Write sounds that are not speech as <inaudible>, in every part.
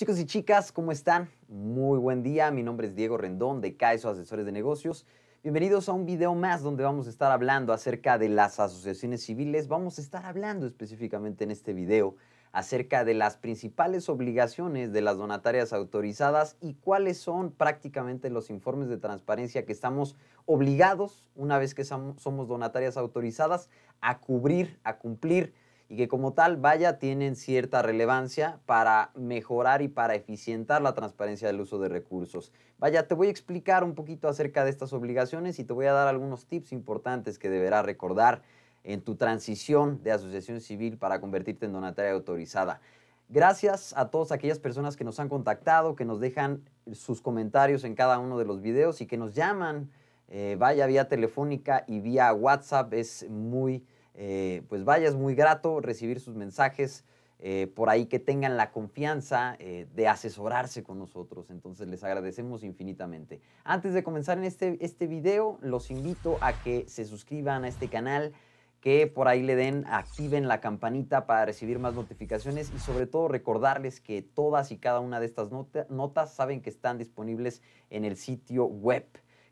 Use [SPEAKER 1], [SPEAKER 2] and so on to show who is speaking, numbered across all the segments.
[SPEAKER 1] Chicos y chicas, ¿cómo están? Muy buen día, mi nombre es Diego Rendón de CAESO Asesores de Negocios. Bienvenidos a un video más donde vamos a estar hablando acerca de las asociaciones civiles. Vamos a estar hablando específicamente en este video acerca de las principales obligaciones de las donatarias autorizadas y cuáles son prácticamente los informes de transparencia que estamos obligados, una vez que somos donatarias autorizadas, a cubrir, a cumplir y que como tal, vaya, tienen cierta relevancia para mejorar y para eficientar la transparencia del uso de recursos. Vaya, te voy a explicar un poquito acerca de estas obligaciones y te voy a dar algunos tips importantes que deberás recordar en tu transición de asociación civil para convertirte en donataria autorizada. Gracias a todas aquellas personas que nos han contactado, que nos dejan sus comentarios en cada uno de los videos y que nos llaman, eh, vaya vía telefónica y vía WhatsApp. Es muy eh, pues vaya, es muy grato recibir sus mensajes. Eh, por ahí que tengan la confianza eh, de asesorarse con nosotros. Entonces les agradecemos infinitamente. Antes de comenzar en este, este, video, los invito a que se suscriban a este canal, que por ahí le den, activen la campanita para recibir más notificaciones y sobre todo recordarles que todas y cada una de estas notas saben que están disponibles en el sitio web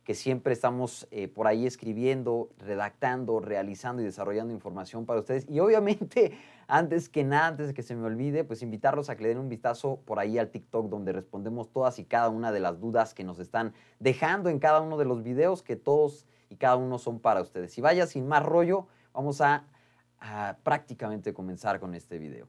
[SPEAKER 1] que siempre estamos eh, por ahí escribiendo, redactando, realizando y desarrollando información para ustedes. Y obviamente, <laughs> antes que nada, antes de que se me olvide, pues invitarlos a que le den un vistazo por ahí al TikTok donde respondemos todas y cada una de las dudas que nos están dejando en cada uno de los videos que todos y cada uno son para ustedes. Y vaya, sin más rollo, vamos a, a prácticamente comenzar con este video.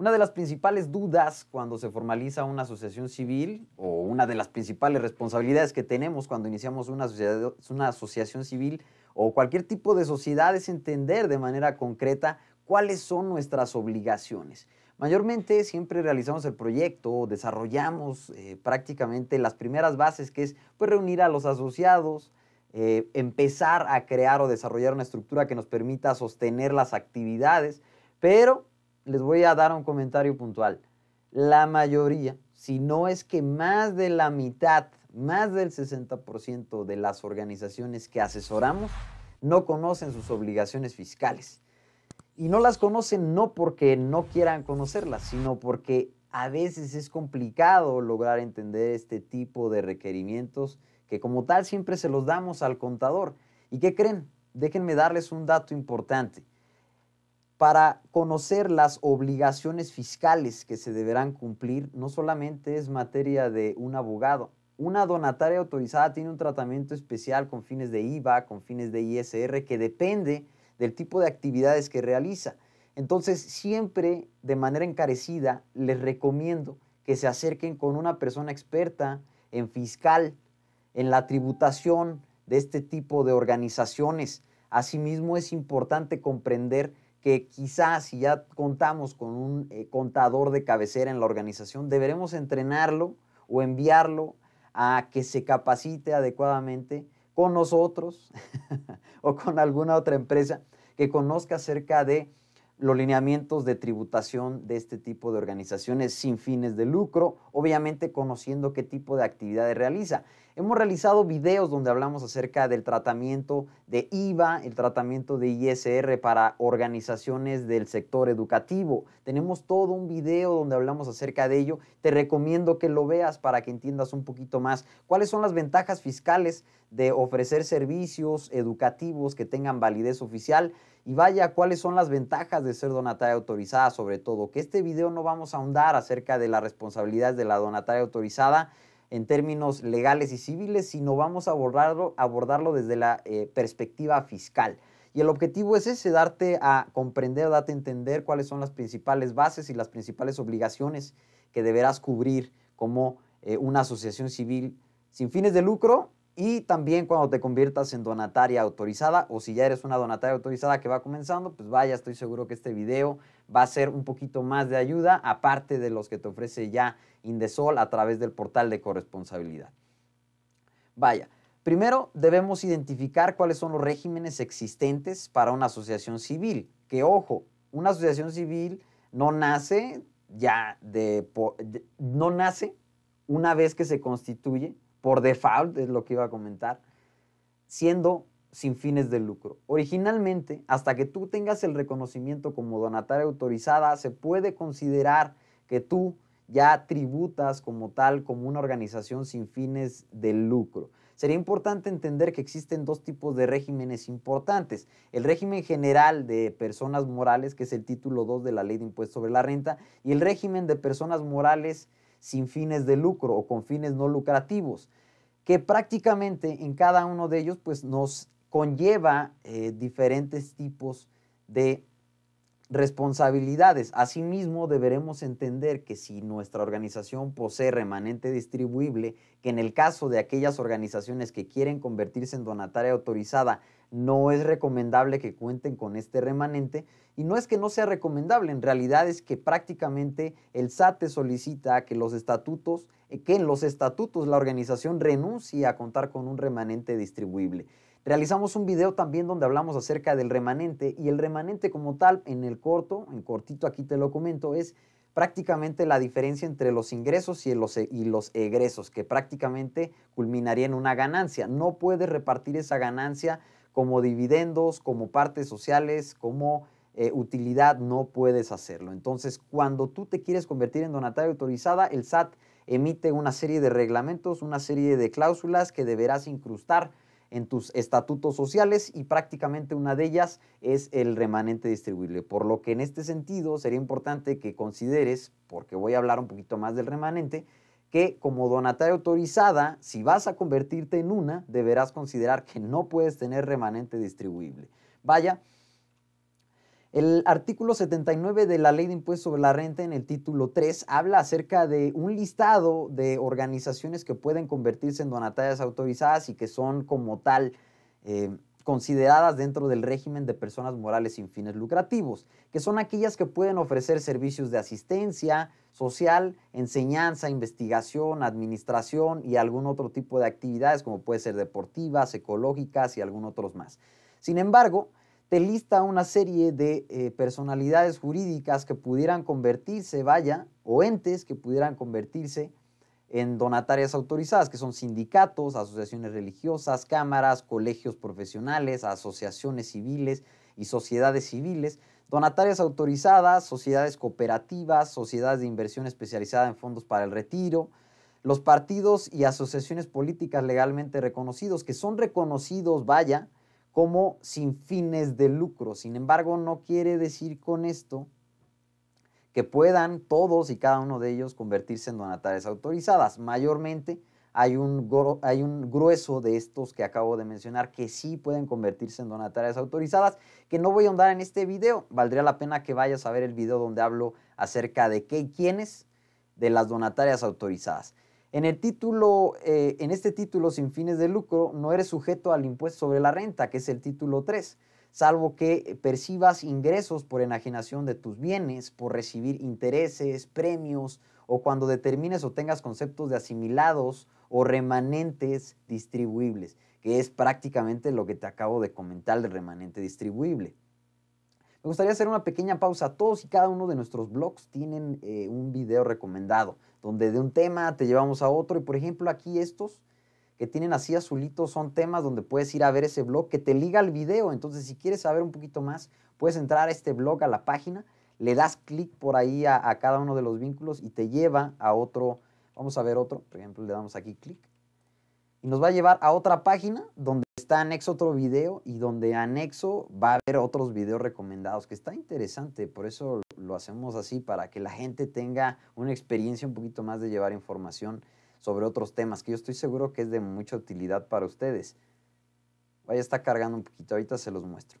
[SPEAKER 1] Una de las principales dudas cuando se formaliza una asociación civil o una de las principales responsabilidades que tenemos cuando iniciamos una, asociación civil o cualquier tipo de sociedad es entender de manera concreta cuáles son nuestras obligaciones. Mayormente siempre realizamos el proyecto, desarrollamos eh, prácticamente las primeras bases, que es pues, reunir a los asociados, eh, empezar a crear o desarrollar una estructura que nos permita sostener las actividades, pero les voy a dar un comentario puntual. La mayoría, si no es que más de la mitad, más del 60% de las organizaciones que asesoramos no conocen sus obligaciones fiscales. Y no las conocen no porque no quieran conocerlas, sino porque a veces es complicado lograr entender este tipo de requerimientos que como tal siempre se los damos al contador. ¿Y qué creen? Déjenme darles un dato importante para conocer las obligaciones fiscales que se deberán cumplir, no solamente es materia de un abogado. Una donataria autorizada tiene un tratamiento especial con fines de IVA, con fines de ISR, que depende del tipo de actividades que realiza. Entonces, siempre de manera encarecida, les recomiendo que se acerquen con una persona experta en fiscal, en la tributación de este tipo de organizaciones. Asimismo, es importante comprender que quizás si ya contamos con un eh, contador de cabecera en la organización, deberemos entrenarlo o enviarlo a que se capacite adecuadamente con nosotros <laughs> o con alguna otra empresa que conozca acerca de los lineamientos de tributación de este tipo de organizaciones sin fines de lucro, obviamente conociendo qué tipo de actividades realiza. Hemos realizado videos donde hablamos acerca del tratamiento de IVA, el tratamiento de ISR para organizaciones del sector educativo. Tenemos todo un video donde hablamos acerca de ello. Te recomiendo que lo veas para que entiendas un poquito más cuáles son las ventajas fiscales de ofrecer servicios educativos que tengan validez oficial y vaya, ¿cuáles son las ventajas de ser donataria autorizada? Sobre todo, que este video no vamos a ahondar acerca de las responsabilidades de la donataria autorizada en términos legales y civiles, sino vamos a abordarlo, abordarlo desde la eh, perspectiva fiscal. Y el objetivo es ese, darte a comprender, darte a entender cuáles son las principales bases y las principales obligaciones que deberás cubrir como eh, una asociación civil sin fines de lucro y también cuando te conviertas en donataria autorizada o si ya eres una donataria autorizada que va comenzando, pues vaya, estoy seguro que este video va a ser un poquito más de ayuda, aparte de los que te ofrece ya Indesol a través del portal de corresponsabilidad. Vaya, primero debemos identificar cuáles son los regímenes existentes para una asociación civil, que ojo, una asociación civil no nace ya de, no nace una vez que se constituye por default, es lo que iba a comentar, siendo sin fines de lucro. Originalmente, hasta que tú tengas el reconocimiento como donataria autorizada, se puede considerar que tú ya tributas como tal, como una organización sin fines de lucro. Sería importante entender que existen dos tipos de regímenes importantes. El régimen general de personas morales, que es el título 2 de la Ley de Impuestos sobre la Renta, y el régimen de personas morales sin fines de lucro o con fines no lucrativos, que prácticamente en cada uno de ellos pues nos conlleva eh, diferentes tipos de Responsabilidades. Asimismo, deberemos entender que si nuestra organización posee remanente distribuible, que en el caso de aquellas organizaciones que quieren convertirse en donataria autorizada, no es recomendable que cuenten con este remanente. Y no es que no sea recomendable, en realidad es que prácticamente el SAT solicita que los estatutos, eh, que en los estatutos la organización renuncie a contar con un remanente distribuible. Realizamos un video también donde hablamos acerca del remanente y el remanente como tal en el corto, en cortito aquí te lo comento, es prácticamente la diferencia entre los ingresos y los, e, y los egresos, que prácticamente culminaría en una ganancia. No puedes repartir esa ganancia como dividendos, como partes sociales, como eh, utilidad, no puedes hacerlo. Entonces, cuando tú te quieres convertir en donataria autorizada, el SAT emite una serie de reglamentos, una serie de cláusulas que deberás incrustar en tus estatutos sociales y prácticamente una de ellas es el remanente distribuible. Por lo que en este sentido sería importante que consideres, porque voy a hablar un poquito más del remanente, que como donataria autorizada, si vas a convertirte en una, deberás considerar que no puedes tener remanente distribuible. Vaya, el artículo 79 de la Ley de Impuestos sobre la Renta en el título 3 habla acerca de un listado de organizaciones que pueden convertirse en donatarias autorizadas y que son como tal eh, consideradas dentro del régimen de personas morales sin fines lucrativos, que son aquellas que pueden ofrecer servicios de asistencia social, enseñanza, investigación, administración y algún otro tipo de actividades como puede ser deportivas, ecológicas y algunos otros más. Sin embargo, te lista una serie de eh, personalidades jurídicas que pudieran convertirse, vaya, o entes que pudieran convertirse en donatarias autorizadas, que son sindicatos, asociaciones religiosas, cámaras, colegios profesionales, asociaciones civiles y sociedades civiles, donatarias autorizadas, sociedades cooperativas, sociedades de inversión especializada en fondos para el retiro, los partidos y asociaciones políticas legalmente reconocidos, que son reconocidos, vaya, como sin fines de lucro. Sin embargo, no quiere decir con esto que puedan todos y cada uno de ellos convertirse en donatarias autorizadas. Mayormente hay un, hay un grueso de estos que acabo de mencionar que sí pueden convertirse en donatarias autorizadas, que no voy a ahondar en este video. Valdría la pena que vayas a ver el video donde hablo acerca de qué y quiénes de las donatarias autorizadas. En, título, eh, en este título sin fines de lucro no eres sujeto al impuesto sobre la renta, que es el título 3, salvo que percibas ingresos por enajenación de tus bienes, por recibir intereses, premios o cuando determines o tengas conceptos de asimilados o remanentes distribuibles, que es prácticamente lo que te acabo de comentar del remanente distribuible. Me gustaría hacer una pequeña pausa. Todos y cada uno de nuestros blogs tienen eh, un video recomendado donde de un tema te llevamos a otro. Y por ejemplo, aquí estos que tienen así azulitos son temas donde puedes ir a ver ese blog que te liga al video. Entonces, si quieres saber un poquito más, puedes entrar a este blog, a la página, le das clic por ahí a, cada uno de los vínculos y te lleva a otro. Vamos a ver otro, por ejemplo, le damos aquí clic y nos va a llevar a otra página donde está anexo otro video y donde anexo va a haber otros videos recomendados, que está interesante, por eso lo hacemos así, para que la gente tenga una experiencia un poquito más de llevar información sobre otros temas, que yo estoy seguro que es de mucha utilidad para ustedes. Vaya, está cargando un poquito, ahorita se los muestro.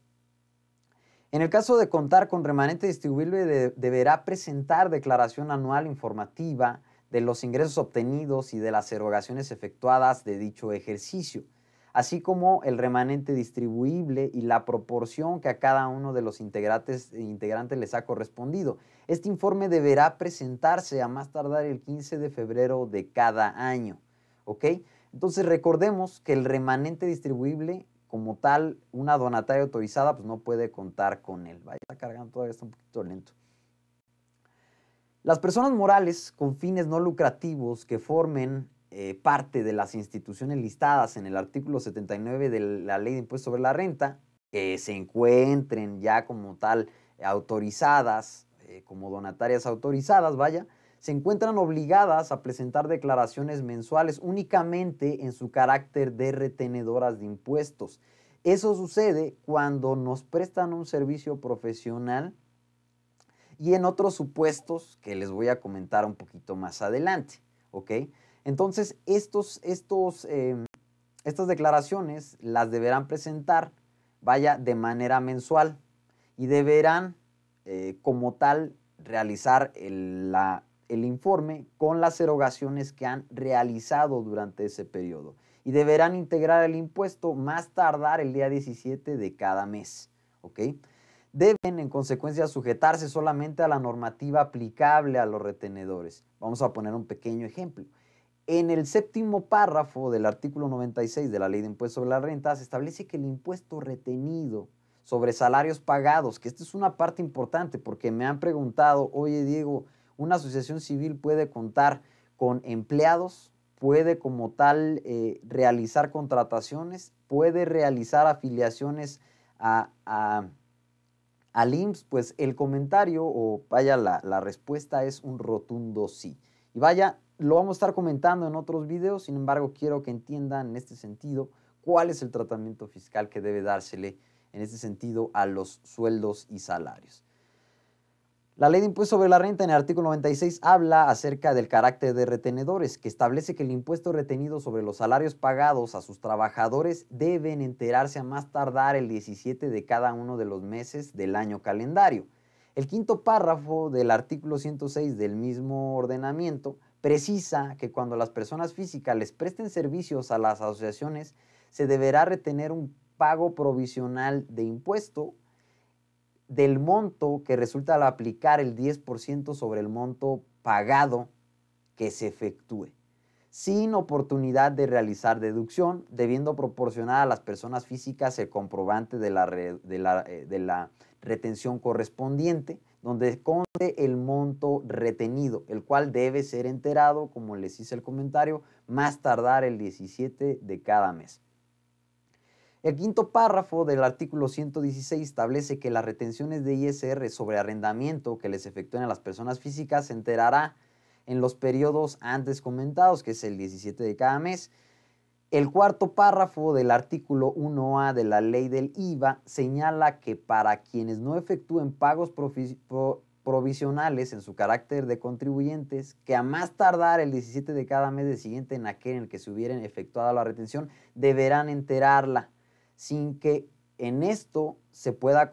[SPEAKER 1] En el caso de contar con remanente distribuible, deberá presentar declaración anual informativa de los ingresos obtenidos y de las erogaciones efectuadas de dicho ejercicio así como el remanente distribuible y la proporción que a cada uno de los integrantes, integrantes les ha correspondido. Este informe deberá presentarse a más tardar el 15 de febrero de cada año. ¿Ok? Entonces recordemos que el remanente distribuible como tal, una donataria autorizada, pues no puede contar con él. Vaya, cargando todavía, está un poquito lento. Las personas morales con fines no lucrativos que formen eh, parte de las instituciones listadas en el artículo 79 de la Ley de impuestos sobre la Renta, que se encuentren ya como tal autorizadas, eh, como donatarias autorizadas, vaya, se encuentran obligadas a presentar declaraciones mensuales únicamente en su carácter de retenedoras de impuestos. Eso sucede cuando nos prestan un servicio profesional y en otros supuestos que les voy a comentar un poquito más adelante, ¿ok? Entonces, em, estas declaraciones las deberán presentar, vaya, de manera mensual y deberán, eh, como tal, realizar el, el informe con las erogaciones que han realizado durante ese periodo y deberán integrar el impuesto más tardar el día 17 de cada mes. ¿ok? Deben en consecuencia sujetarse solamente a la normativa aplicable a los retenedores. Vamos a poner un pequeño ejemplo. En el séptimo párrafo del artículo 96 de la Ley de Impuestos sobre la Renta se establece que el impuesto retenido sobre salarios pagados, que esta es una parte importante porque me han preguntado, oye Diego, una asociación civil puede contar con empleados, puede como tal eh, realizar contrataciones, puede realizar afiliaciones a, a, al IMSS, pues el comentario o vaya la, la respuesta es un rotundo sí. Y vaya, lo vamos a estar comentando en otros videos, sin embargo, quiero que entiendan en este sentido cuál es el tratamiento fiscal que debe dársele en este sentido a los sueldos y salarios. La ley de impuestos sobre la renta en el artículo 96 habla acerca del carácter de retenedores, que establece que el impuesto retenido sobre los salarios pagados a sus trabajadores deben enterarse a más tardar el 17 de cada uno de los meses del año calendario. El quinto párrafo del artículo 106 del mismo ordenamiento precisa que cuando las personas físicas les presten servicios a las asociaciones, se deberá retener un pago provisional de impuesto del monto que resulta al aplicar el 10% sobre el monto pagado que se efectúe, sin oportunidad de realizar deducción, debiendo proporcionar a las personas físicas el comprobante de la, eh, de la retención correspondiente donde conste el monto retenido, el cual debe ser enterado, como les hice el comentario, más tardar el 17 de cada mes. El quinto párrafo del artículo 116 establece que las retenciones de ISR sobre arrendamiento que les efectúen a las personas físicas se enterará en los periodos antes comentados, que es el 17 de cada mes, el cuarto párrafo del artículo 1A de la ley del IVA señala que para quienes no efectúen pagos provisionales en su carácter de contribuyentes, que a más tardar el 17 de cada mes de siguiente en aquel en el que se hubieran efectuado la retención, deberán enterarla, sin que en esto se pueda,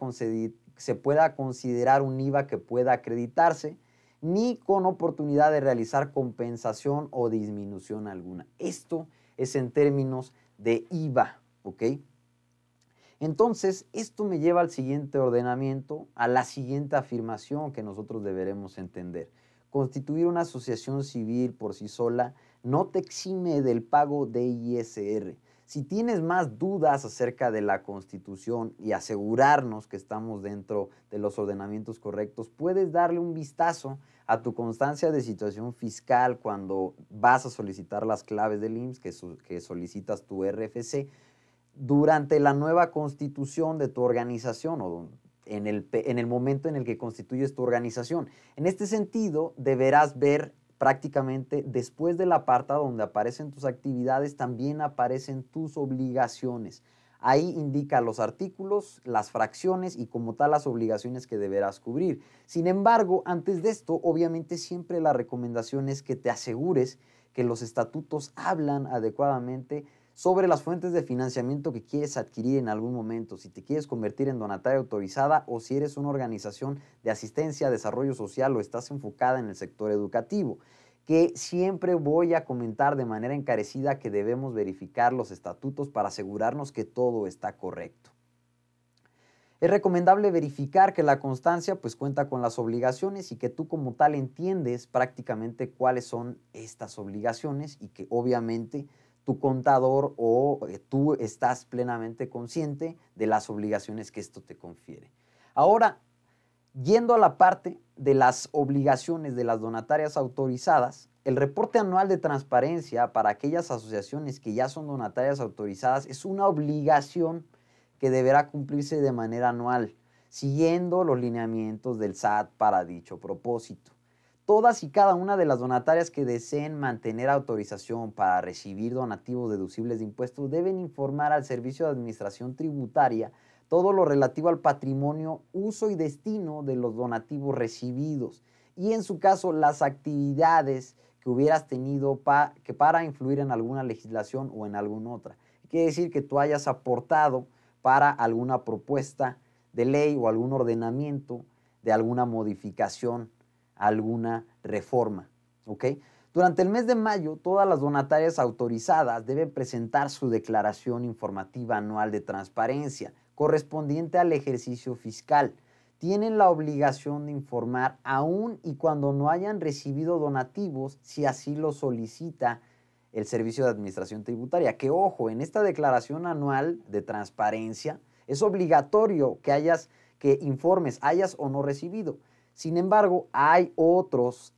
[SPEAKER 1] se pueda considerar un IVA que pueda acreditarse, ni con oportunidad de realizar compensación o disminución alguna. Esto es es en términos de IVA, ¿ok? Entonces, esto me lleva al siguiente ordenamiento, a la siguiente afirmación que nosotros deberemos entender. Constituir una asociación civil por sí sola no te exime del pago de ISR. Si tienes más dudas acerca de la constitución y asegurarnos que estamos dentro de los ordenamientos correctos, puedes darle un vistazo a tu constancia de situación fiscal cuando vas a solicitar las claves del IMSS, que, solicitas tu RFC, durante la nueva constitución de tu organización o en el, en el momento en el que constituyes tu organización. En este sentido, deberás ver prácticamente después de la parte donde aparecen tus actividades, también aparecen tus obligaciones. Ahí indica los artículos, las fracciones y como tal las obligaciones que deberás cubrir. Sin embargo, antes de esto, obviamente siempre la recomendación es que te asegures que los estatutos hablan adecuadamente sobre las fuentes de financiamiento que quieres adquirir en algún momento, si te quieres convertir en donataria autorizada o si eres una organización de asistencia, a desarrollo social o estás enfocada en el sector educativo que siempre voy a comentar de manera encarecida que debemos verificar los estatutos para asegurarnos que todo está correcto. Es recomendable verificar que la constancia pues cuenta con las obligaciones y que tú como tal entiendes prácticamente cuáles son estas obligaciones y que obviamente tu contador o eh, tú estás plenamente consciente de las obligaciones que esto te confiere. Ahora, Yendo a la parte de las obligaciones de las donatarias autorizadas, el reporte anual de transparencia para aquellas asociaciones que ya son donatarias autorizadas es una obligación que deberá cumplirse de manera anual, siguiendo los lineamientos del SAT para dicho propósito. Todas y cada una de las donatarias que deseen mantener autorización para recibir donativos deducibles de impuestos deben informar al Servicio de Administración Tributaria todo lo relativo al patrimonio, uso y destino de los donativos recibidos y en su caso las actividades que hubieras tenido para influir en alguna legislación o en alguna otra. Quiere decir que tú hayas aportado para alguna propuesta de ley o algún ordenamiento de alguna modificación, alguna reforma. Durante el mes de mayo, todas las donatarias autorizadas deben presentar su declaración informativa anual de transparencia, correspondiente al ejercicio fiscal. Tienen la obligación de informar aún y cuando no hayan recibido donativos, si así lo solicita el Servicio de Administración Tributaria. Que ojo, en esta declaración anual de transparencia es obligatorio que hayas que informes hayas o no recibido. Sin embargo, hay otros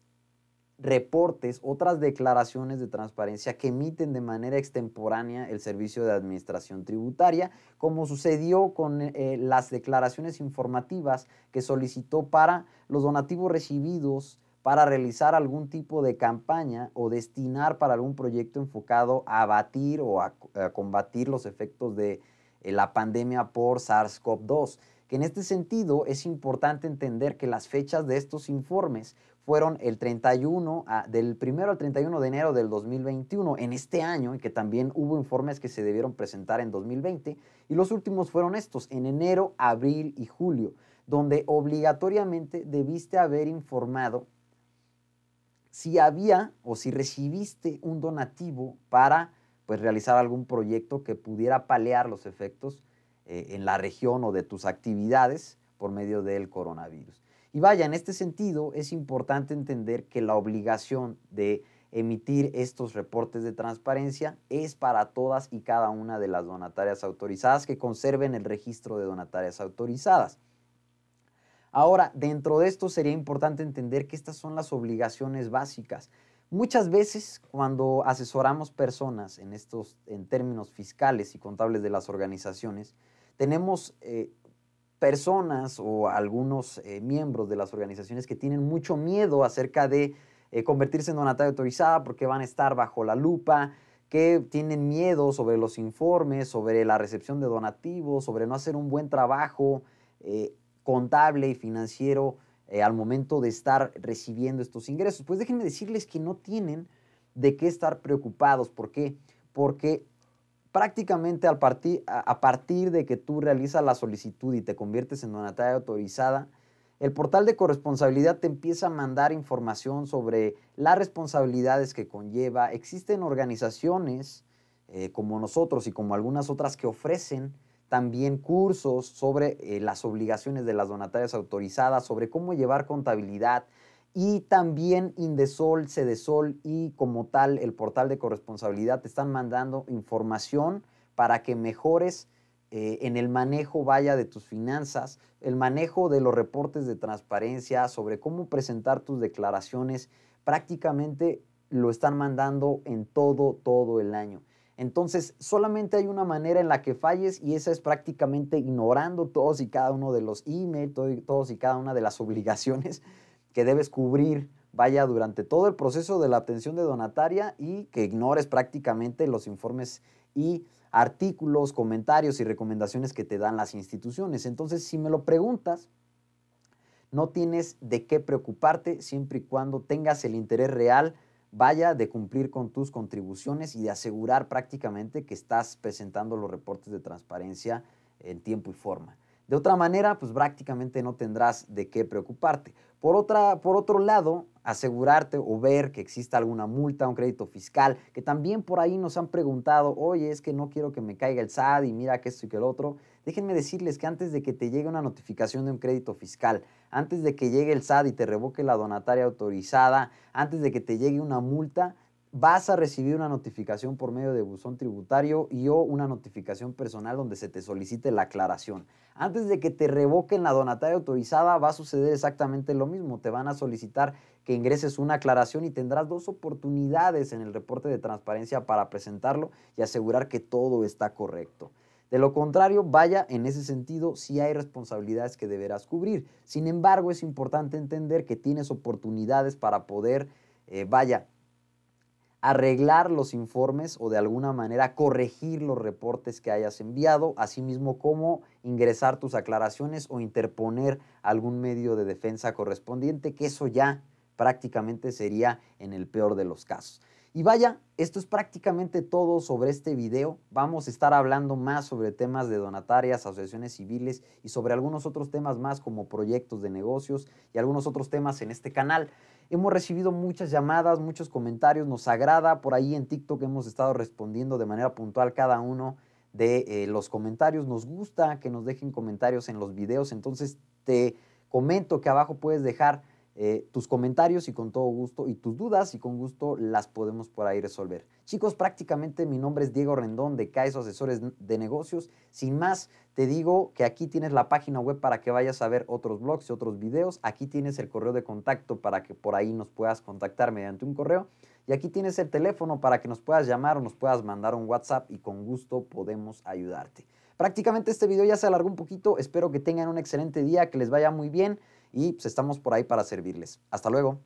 [SPEAKER 1] reportes, otras declaraciones de transparencia que emiten de manera extemporánea el Servicio de Administración Tributaria, como sucedió con eh, eh, las declaraciones informativas que solicitó para los donativos recibidos para realizar algún tipo de campaña o destinar para algún proyecto enfocado a abatir o a, combatir los efectos de eh, la pandemia por SARS-CoV-2 que en este sentido es importante entender que las fechas de estos informes fueron el 31, ah, del 1 al 31 de enero del 2021, en este año, y que también hubo informes que se debieron presentar en 2020, y los últimos fueron estos, en enero, abril y julio, donde obligatoriamente debiste haber informado si había o si recibiste un donativo para pues, realizar algún proyecto que pudiera paliar los efectos eh, en la región o de tus actividades por medio del coronavirus. Y vaya, en este sentido es importante entender que la obligación de emitir estos reportes de transparencia es para todas y cada una de las donatarias autorizadas que conserven el registro de donatarias autorizadas. Ahora, dentro de esto sería importante entender que estas son las obligaciones básicas. Muchas veces cuando asesoramos personas en, estos, en términos fiscales y contables de las organizaciones, tenemos eh, personas o algunos eh, miembros de las organizaciones que tienen mucho miedo acerca de eh, convertirse en donataria autorizada porque van a estar bajo la lupa, que tienen miedo sobre los informes, sobre la recepción de donativos, sobre no hacer un buen trabajo eh, contable y financiero al momento de estar recibiendo estos ingresos. Pues déjenme decirles que no tienen de qué estar preocupados. ¿Por qué? Porque prácticamente a partir de que tú realizas la solicitud y te conviertes en donataria autorizada, el portal de corresponsabilidad te empieza a mandar información sobre las responsabilidades que conlleva. Existen organizaciones eh, como nosotros y como algunas otras que ofrecen también cursos sobre eh, las obligaciones de las donatarias autorizadas, sobre cómo llevar contabilidad, y también Indesol, Cedesol y como tal el portal de corresponsabilidad te están mandando información para que mejores eh, en el manejo vaya de tus finanzas, el manejo de los reportes de transparencia, sobre cómo presentar tus declaraciones, prácticamente lo están mandando en todo, todo el año. Entonces, solamente hay una manera en la que falles y esa es prácticamente ignorando todos y cada uno de los emails, todos y cada una de las <laughs> obligaciones que debes cubrir vaya durante todo el proceso de la atención de donataria y que ignores prácticamente los informes y artículos, comentarios y recomendaciones que te dan las instituciones. Entonces, si me lo preguntas, no tienes de qué preocuparte siempre y cuando tengas el interés real, vaya, de cumplir con tus contribuciones y de asegurar prácticamente que estás presentando los reportes de transparencia en tiempo y forma. De otra manera, pues prácticamente no tendrás de qué preocuparte. Por, otro lado, asegurarte o ver que exista alguna multa, un crédito fiscal, que también por ahí nos han preguntado, oye, es que no quiero que me caiga el SAD y mira que esto y que el otro. Déjenme decirles que antes de que te llegue una notificación de un crédito fiscal, antes de que llegue el SAD y te revoque la donataria autorizada, antes de que te llegue una multa, vas a recibir una notificación por medio de buzón tributario y o una notificación personal donde se te solicite la aclaración antes de que te revoquen la donataria autorizada va a suceder exactamente lo mismo. Te van a solicitar que ingreses una aclaración y tendrás dos oportunidades en el reporte de transparencia para presentarlo y asegurar que todo está correcto. De lo contrario, vaya, en ese sentido si hay responsabilidades que deberás cubrir. Sin embargo, es importante entender que tienes oportunidades para poder, eh, vaya, arreglar los informes o de alguna manera corregir los reportes que hayas enviado, así mismo como ingresar tus aclaraciones o interponer algún medio de defensa correspondiente, que eso ya prácticamente sería en el peor de los casos. Y vaya, esto es prácticamente todo sobre este video. Vamos a estar hablando más sobre temas de donatarias, asociaciones civiles y sobre algunos otros temas más como proyectos de negocios y algunos otros temas en este canal. Hemos recibido muchas llamadas, muchos comentarios, nos agrada. Por ahí en TikTok hemos estado respondiendo de manera puntual cada uno de eh, los comentarios. Nos gusta que nos dejen comentarios en los videos, entonces te comento que abajo puedes dejar eh, tus comentarios y con todo gusto, y tus dudas y con gusto las podemos por ahí resolver. Chicos, prácticamente mi nombre es Diego Rendón de CAESO Asesores de Negocios. Sin más, te digo que aquí tienes la página web para que vayas a ver otros blogs y otros videos. Aquí tienes el correo de contacto para que por ahí nos puedas contactar mediante un correo. Y aquí tienes el teléfono para que nos puedas llamar o nos puedas mandar un WhatsApp y con gusto podemos ayudarte. Prácticamente este video ya se alargó un poquito. Espero que tengan un excelente día, que les vaya muy bien y pues, estamos por ahí para servirles. Hasta luego.